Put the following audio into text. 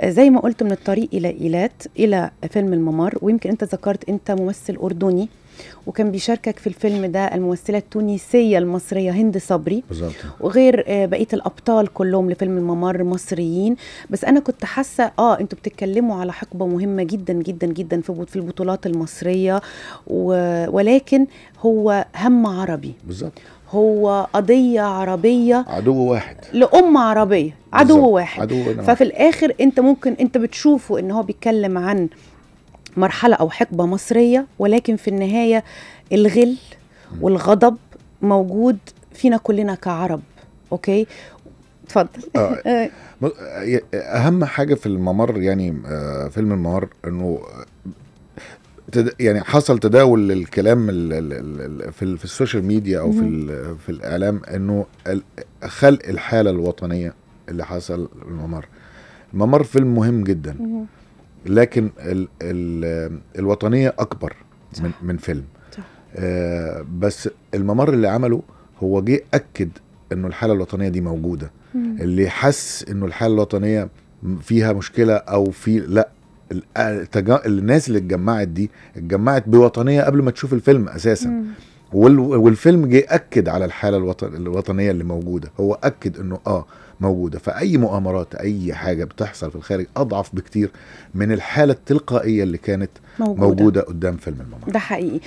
آه، زي ما قلت من الطريق الى ايلات الى فيلم الممر ويمكن انت ذكرت انت ممثل اردني وكان بيشاركك في الفيلم ده الممثله التونسيه المصريه هند صبري بالظبط وغير آه، بقيه الابطال كلهم لفيلم الممر مصريين بس انا كنت حاسه اه انتوا بتتكلموا على حقبه مهمه جدا جدا جدا في البطولات المصريه و... ولكن هو هم عربي بالظبط هو قضية عربية عدو واحد لأمة عربية عدو بالزبط. واحد عدو نعم. ففي واحد. الآخر أنت ممكن أنت بتشوفه إن هو بيتكلم عن مرحلة أو حقبة مصرية ولكن في النهاية الغل والغضب موجود فينا كلنا كعرب أوكي اتفضل آه. آه، اهم حاجه في الممر يعني آه، فيلم الممر انه يعني حصل تداول للكلام في, في السوشيال ميديا او في في الاعلام انه خلق الحاله الوطنيه اللي حصل الممر الممر فيلم مهم جدا لكن الـ الـ الوطنيه اكبر من من فيلم صح. آه بس الممر اللي عمله هو جه اكد انه الحاله الوطنيه دي موجوده اللي حس انه الحاله الوطنيه فيها مشكله او في لا الناس اللي اتجمعت دي اتجمعت بوطنيه قبل ما تشوف الفيلم اساسا مم. والفيلم جه اكد على الحاله الوطنيه اللي موجوده هو اكد انه اه موجوده فاي مؤامرات اي حاجه بتحصل في الخارج اضعف بكتير من الحاله التلقائيه اللي كانت موجوده, موجودة قدام فيلم الممر ده حقيقي